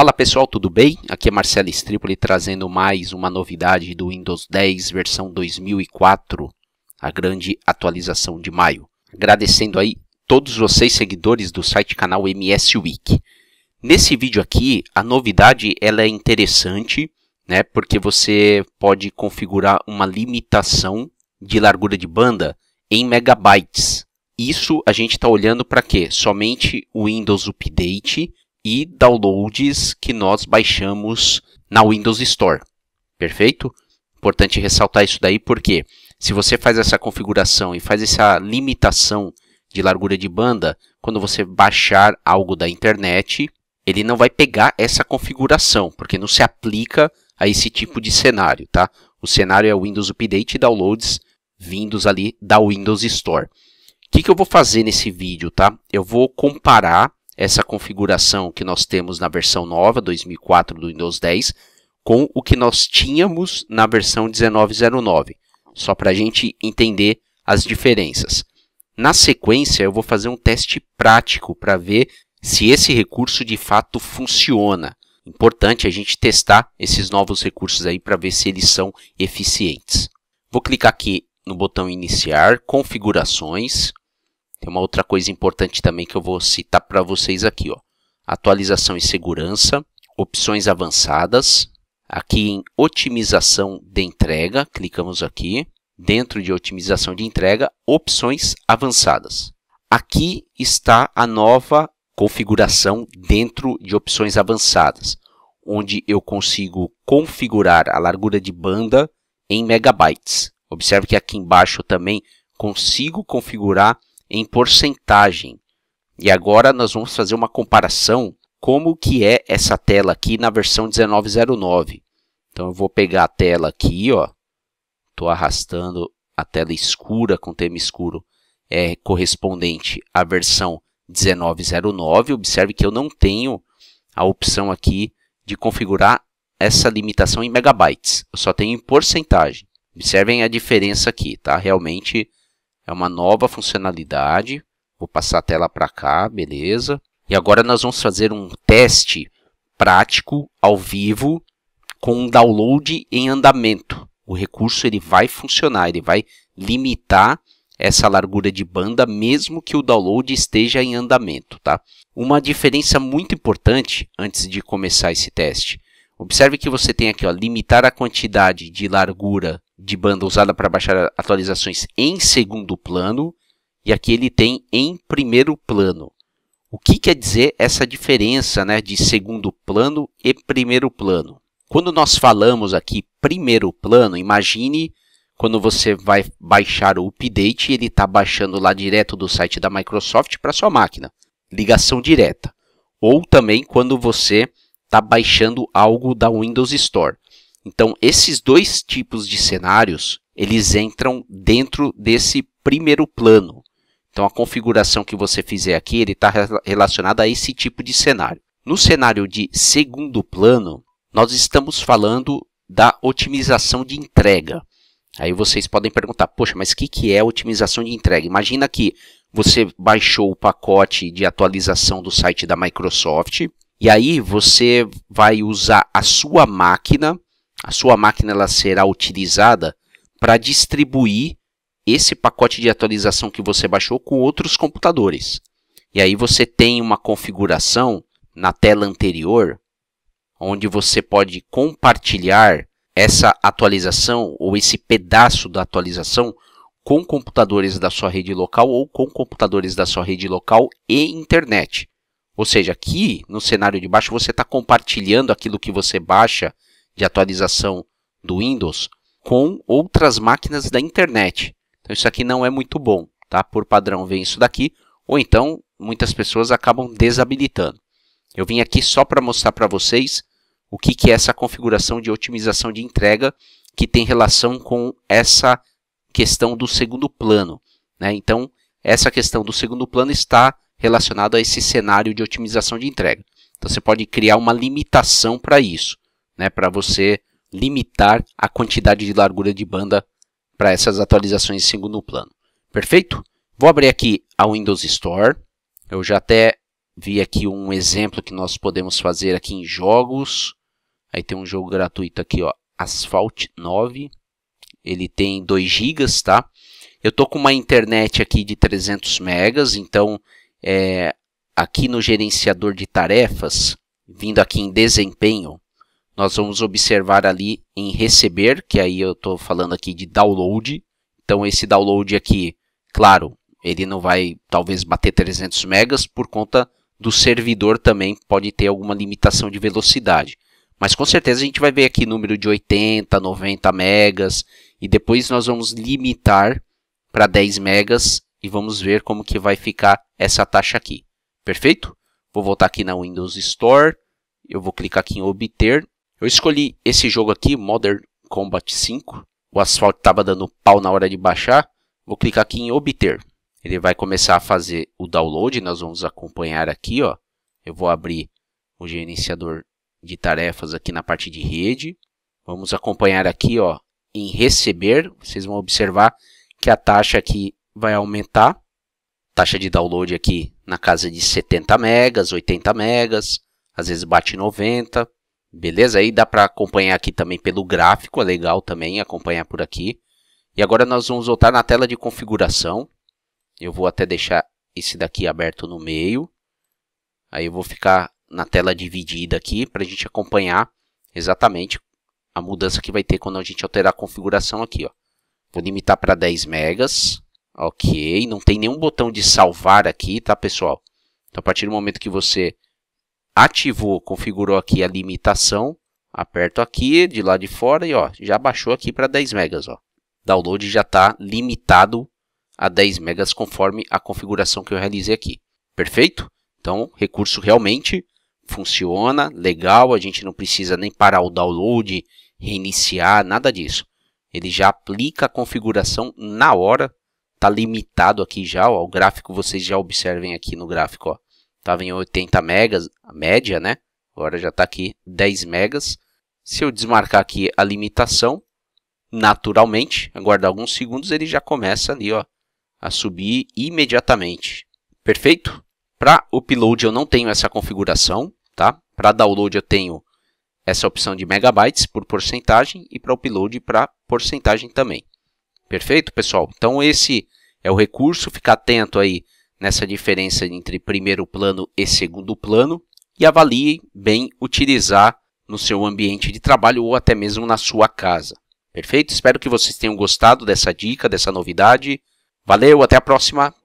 Fala pessoal, tudo bem? Aqui é Marcelo Stripoli trazendo mais uma novidade do Windows 10 versão 2004, a grande atualização de maio. Agradecendo aí todos vocês seguidores do site canal MS Week. Nesse vídeo aqui, a novidade ela é interessante, né? Porque você pode configurar uma limitação de largura de banda em megabytes. Isso a gente está olhando para quê? Somente o Windows Update e downloads que nós baixamos na Windows Store. Perfeito? Importante ressaltar isso daí porque se você faz essa configuração e faz essa limitação de largura de banda, quando você baixar algo da internet, ele não vai pegar essa configuração, porque não se aplica a esse tipo de cenário, tá? O cenário é o Windows Update e downloads vindos ali da Windows Store. O que, que eu vou fazer nesse vídeo, tá? Eu vou comparar essa configuração que nós temos na versão nova, 2004 do Windows 10, com o que nós tínhamos na versão 1909, só para a gente entender as diferenças. Na sequência, eu vou fazer um teste prático para ver se esse recurso de fato funciona. Importante a gente testar esses novos recursos aí para ver se eles são eficientes. Vou clicar aqui no botão iniciar, configurações, tem uma outra coisa importante também que eu vou citar para vocês aqui, ó. Atualização e segurança, opções avançadas, aqui em otimização de entrega, clicamos aqui, dentro de otimização de entrega, opções avançadas. Aqui está a nova configuração dentro de opções avançadas, onde eu consigo configurar a largura de banda em megabytes. Observe que aqui embaixo eu também consigo configurar em porcentagem. E agora nós vamos fazer uma comparação como que é essa tela aqui na versão 1909. Então eu vou pegar a tela aqui, ó. Tô arrastando a tela escura com tema escuro é correspondente à versão 1909. Observe que eu não tenho a opção aqui de configurar essa limitação em megabytes. Eu só tenho em porcentagem. Observem a diferença aqui, tá? Realmente é uma nova funcionalidade. Vou passar a tela para cá, beleza. E agora nós vamos fazer um teste prático, ao vivo, com um download em andamento. O recurso ele vai funcionar, ele vai limitar essa largura de banda, mesmo que o download esteja em andamento. Tá? Uma diferença muito importante antes de começar esse teste. Observe que você tem aqui ó, limitar a quantidade de largura de banda usada para baixar atualizações em segundo plano e aqui ele tem em primeiro plano. O que quer dizer essa diferença né, de segundo plano e primeiro plano? Quando nós falamos aqui primeiro plano, imagine quando você vai baixar o update, ele está baixando lá direto do site da Microsoft para sua máquina, ligação direta. Ou também quando você está baixando algo da Windows Store. Então, esses dois tipos de cenários, eles entram dentro desse primeiro plano. Então, a configuração que você fizer aqui, ele está relacionada a esse tipo de cenário. No cenário de segundo plano, nós estamos falando da otimização de entrega. Aí vocês podem perguntar, poxa, mas o que, que é otimização de entrega? Imagina que você baixou o pacote de atualização do site da Microsoft e aí você vai usar a sua máquina a sua máquina ela será utilizada para distribuir esse pacote de atualização que você baixou com outros computadores. E aí você tem uma configuração na tela anterior onde você pode compartilhar essa atualização ou esse pedaço da atualização com computadores da sua rede local ou com computadores da sua rede local e internet. Ou seja, aqui no cenário de baixo você está compartilhando aquilo que você baixa de atualização do Windows com outras máquinas da internet. Então isso aqui não é muito bom, tá? Por padrão vem isso daqui, ou então muitas pessoas acabam desabilitando. Eu vim aqui só para mostrar para vocês o que, que é essa configuração de otimização de entrega que tem relação com essa questão do segundo plano. Né? Então, essa questão do segundo plano está relacionada a esse cenário de otimização de entrega. Então, você pode criar uma limitação para isso né, para você limitar a quantidade de largura de banda para essas atualizações em segundo plano. Perfeito? Vou abrir aqui a Windows Store. Eu já até vi aqui um exemplo que nós podemos fazer aqui em jogos. Aí tem um jogo gratuito aqui, ó, Asphalt 9. Ele tem 2 GB, tá? Eu tô com uma internet aqui de 300 megas, então é, aqui no gerenciador de tarefas, vindo aqui em desempenho, nós vamos observar ali em receber, que aí eu estou falando aqui de download. Então, esse download aqui, claro, ele não vai talvez bater 300 megas por conta do servidor também pode ter alguma limitação de velocidade. Mas com certeza a gente vai ver aqui número de 80, 90 megas e depois nós vamos limitar para 10 megas e vamos ver como que vai ficar essa taxa aqui. Perfeito? Vou voltar aqui na Windows Store, eu vou clicar aqui em obter eu escolhi esse jogo aqui, Modern Combat 5. O asfalto estava dando pau na hora de baixar. Vou clicar aqui em obter. Ele vai começar a fazer o download. Nós vamos acompanhar aqui. Ó. Eu vou abrir o gerenciador de tarefas aqui na parte de rede. Vamos acompanhar aqui ó, em receber. Vocês vão observar que a taxa aqui vai aumentar. Taxa de download aqui na casa de 70 megas, 80 megas. Às vezes bate 90 Beleza? Aí dá para acompanhar aqui também pelo gráfico, é legal também acompanhar por aqui. E agora nós vamos voltar na tela de configuração. Eu vou até deixar esse daqui aberto no meio. Aí eu vou ficar na tela dividida aqui para a gente acompanhar exatamente a mudança que vai ter quando a gente alterar a configuração aqui. Ó. Vou limitar para 10 megas. Ok, não tem nenhum botão de salvar aqui, tá pessoal? Então a partir do momento que você ativou, configurou aqui a limitação, aperto aqui de lá de fora e ó, já baixou aqui para 10 megas, ó. Download já está limitado a 10 megas conforme a configuração que eu realizei aqui. Perfeito? Então, recurso realmente funciona, legal, a gente não precisa nem parar o download, reiniciar, nada disso. Ele já aplica a configuração na hora, está limitado aqui já, ó, o gráfico vocês já observem aqui no gráfico, ó estava em 80 megas, a média, né? Agora já está aqui 10 megas. Se eu desmarcar aqui a limitação, naturalmente, aguardar alguns segundos, ele já começa ali, ó, a subir imediatamente. Perfeito? Para upload eu não tenho essa configuração, tá? Para download eu tenho essa opção de megabytes por porcentagem e para upload para porcentagem também. Perfeito, pessoal? Então esse é o recurso, fica atento aí nessa diferença entre primeiro plano e segundo plano e avalie bem utilizar no seu ambiente de trabalho ou até mesmo na sua casa. Perfeito? Espero que vocês tenham gostado dessa dica, dessa novidade. Valeu, até a próxima!